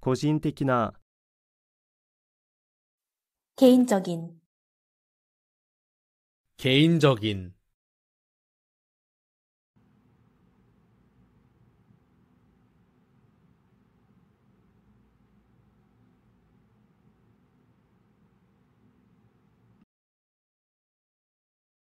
個人的な 개인적인 개인적인